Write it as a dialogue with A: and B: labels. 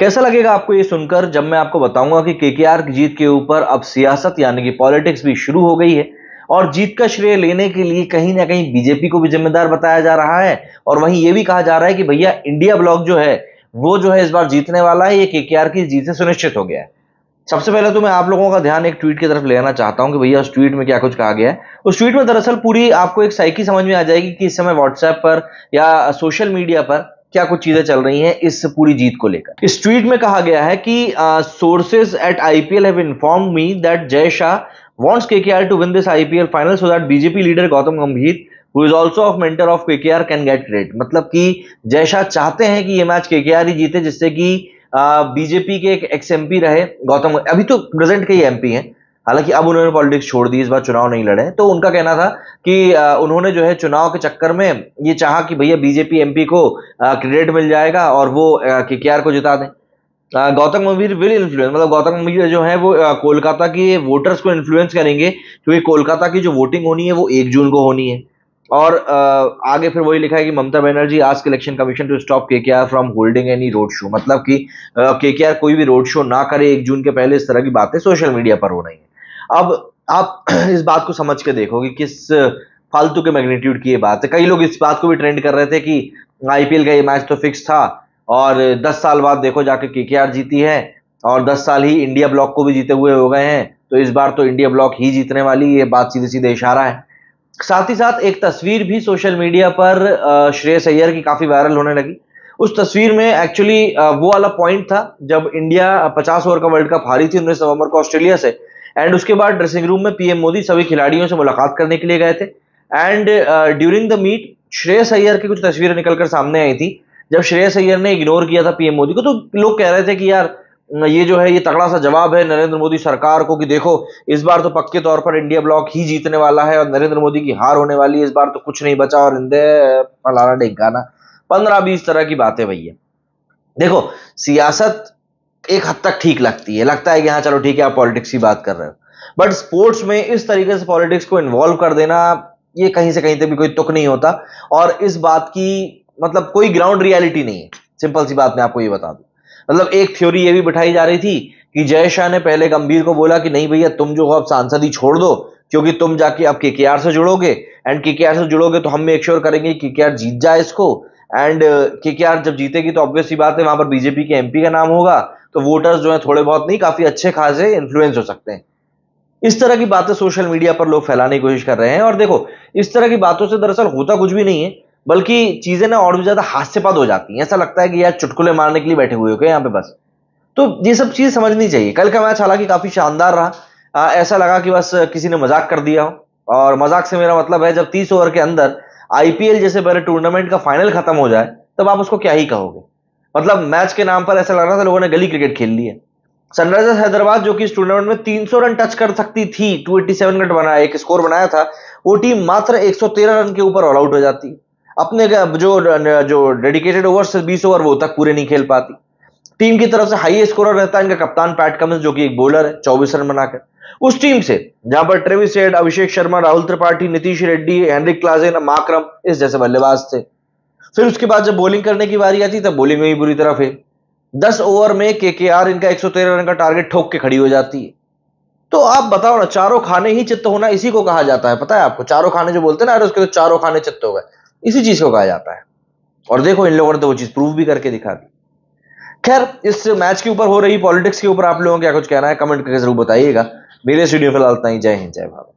A: कैसा लगेगा आपको ये सुनकर जब मैं आपको बताऊंगा कि केकेआर की जीत के ऊपर अब सियासत यानी कि पॉलिटिक्स भी शुरू हो गई है और जीत का श्रेय लेने के लिए कहीं ना कहीं बीजेपी को भी जिम्मेदार बताया जा रहा है और वहीं ये भी कहा जा रहा है कि भैया इंडिया ब्लॉक जो है वो जो है इस बार जीतने वाला है ये केकेआर की जीत से सुनिश्चित हो गया है सबसे पहले तो मैं आप लोगों का ध्यान एक ट्वीट की तरफ लेना चाहता हूं कि भैया उस ट्वीट में क्या कुछ कहा गया है उस ट्वीट में दरअसल पूरी आपको एक साइकी समझ में आ जाएगी कि इस समय व्हाट्सएप पर या सोशल मीडिया पर क्या कुछ चीजें चल रही हैं इस पूरी जीत को लेकर इस ट्वीट में कहा गया है कि sources at IPL have inform me that Jay Shah wants wants KKR to win this IPL final so that BJP leader Gautam Gambhir who is also mentor of K R can get red मतलब कि जय शाह चाहते हैं कि ये match are ही जीते जिससे कि बीजेपी के एक एक्स एमपी रहे गौतम अभी तो प्रेजेंट के ही एमपी हैं हालांकि अब उन्होंने पॉलिटिक्स छोड़ दी इस बार चुनाव नहीं लड़े तो उनका कहना था कि उन्होंने जो है चुनाव के चक्कर में ये चाहा कि भैया बीजेपी एमपी को क्रेडिट मिल जाएगा और वो के को जिता दें गौतम गंभीर विल इन्फ्लुएंस मतलब गौतम गंभीर जो है वो कोलकाता के वोटर्स को इन्फ्लुएंस करेंगे क्योंकि कोलकाता की जो वोटिंग होनी है वो एक जून को होनी है और आगे फिर वही लिखा है कि ममता बनर्जी आज Election Commission to stop K R from holding any road show मतलब कि के कोई भी रोड शो ना करे एक जून के पहले इस तरह की बातें सोशल मीडिया पर हो रही है अब आप इस बात को समझ के देखो कि किस फालतू के मैग्नीट्यूड की ये बात है कई लोग इस बात को भी ट्रेंड कर रहे थे कि आईपीएल का ये मैच तो फिक्स था और 10 साल बाद देखो जाके के जीती है और 10 साल ही इंडिया ब्लॉक को भी जीते हुए हो गए हैं तो इस बार तो इंडिया ब्लॉक ही जीतने वाली ये बात सीधे सीधे इशारा है साथ ही साथ एक तस्वीर भी सोशल मीडिया पर श्रेय सैयर की काफ़ी वायरल होने लगी उस तस्वीर में एक्चुअली वो वाला पॉइंट था जब इंडिया 50 ओवर का वर्ल्ड कप हारी थी उन्नीस नवंबर को ऑस्ट्रेलिया से एंड उसके बाद ड्रेसिंग रूम में पीएम मोदी सभी खिलाड़ियों से मुलाकात करने के लिए गए थे and during the meet Shreyas Iyer की कुछ तस्वीरें निकलकर सामने आई थी जब श्रेयस अय्यर ने इग्नोर किया था पीएम मोदी को तो लोग कह रहे थे कि यार ये जो है ये तगड़ा सा जवाब है नरेंद्र मोदी सरकार को कि देखो इस बार तो पक्के तौर पर इंडिया ब्लॉक ही जीतने वाला है और नरेंद्र मोदी की हार होने वाली है इस बार तो कुछ नहीं बचा और इंदे फलाना डेक गाना पंद्रह बीस तरह की बातें भैया देखो सियासत एक हद तक ठीक लगती है लगता है कि हाँ चलो ठीक है आप पॉलिटिक्स की बात कर रहे हो बट स्पोर्ट्स में इस तरीके से पॉलिटिक्स को इन्वॉल्व कर देना ये कहीं से कहीं तक भी कोई तुक नहीं होता और इस बात की मतलब कोई ग्राउंड रियलिटी नहीं है सिंपल सी बात मैं आपको ये बता दूं मतलब एक थ्योरी ये भी बिठाई जा रही थी कि जय शाह ने पहले गंभीर को बोला कि नहीं भैया तुम जो हो अब सांसद ही छोड़ दो क्योंकि तुम जाके अब के से जुड़ोगे एंड के से जुड़ोगे तो हम मेक श्योर करेंगे के जीत जाए इसको एंड के के आर जब जीतेगी तो ऑब्वियस बात है वहां पर बीजेपी के एमपी का नाम होगा तो वोटर्स जो है थोड़े बहुत नहीं काफी अच्छे खासे इन्फ्लुएंस हो सकते हैं इस तरह की बातें सोशल मीडिया पर लोग फैलाने की कोशिश कर रहे हैं और देखो इस तरह की बातों से दरअसल होता कुछ भी नहीं है बल्कि चीजें ना और भी ज्यादा हास्यपात हो जाती हैं ऐसा लगता है कि यार चुटकुले मारने के लिए बैठे हुए हो यहाँ पे बस तो ये सब चीज समझनी चाहिए कल का मैच हालांकि काफी शानदार रहा आ, ऐसा लगा कि बस किसी ने मजाक कर दिया हो और मजाक से मेरा मतलब है जब तीस ओवर के अंदर आईपीएल जैसे बड़े टूर्नामेंट का फाइनल खत्म हो जाए तब आप उसको क्या ही कहोगे मतलब मैच के नाम पर ऐसा लग रहा था लोगों ने गली क्रिकेट खेल ली है सनराइजर्स हैदराबाद जो कि इस टूर्नामेंट में 300 रन टच कर सकती थी 287 रन बनाया एक स्कोर बनाया था वो टीम मात्र 113 रन के ऊपर ऑल आउट हो जाती अपने जो जो डेडिकेटेड ओवर से बीस ओवर वो तक पूरे नहीं खेल पाती टीम की तरफ से हाई स्कोर रहता है इनका कप्तान पैट कमिंस जो कि एक बॉलर है चौबीस रन बनाकर उस टीम से जहां पर Travis Abhishek Sharma Rahul Tripathi Nitish Reddy Heinrich Klaasen Markram इस जैसे बल्लेबाज थे फिर उसके बाद जब बॉलिंग करने की बारी आती तब बॉलिंग में बुरी तरह फेल दस ओवर में के के आर इनका एक रन का टारगेट ठोक के खड़ी हो जाती है तो आप बताओ ना चारों खाने ही चित्त होना इसी को कहा जाता है पता है आपको चारों खाने जो बोलते हैं ना अरे उसके तो चारों खाने चित्त हो गए इसी चीज को कहा जाता है और देखो इन लोगों ने तो वो चीज प्रूव भी करके दिखा दी खैर इस मैच के ऊपर हो रही पॉलिटिक्स के ऊपर आप लोगों को क्या कुछ कहना है कमेंट करके जरूर बताइएगा मेरे स्टूडियो फिलहाल इतना ही जय हिंद जय भारत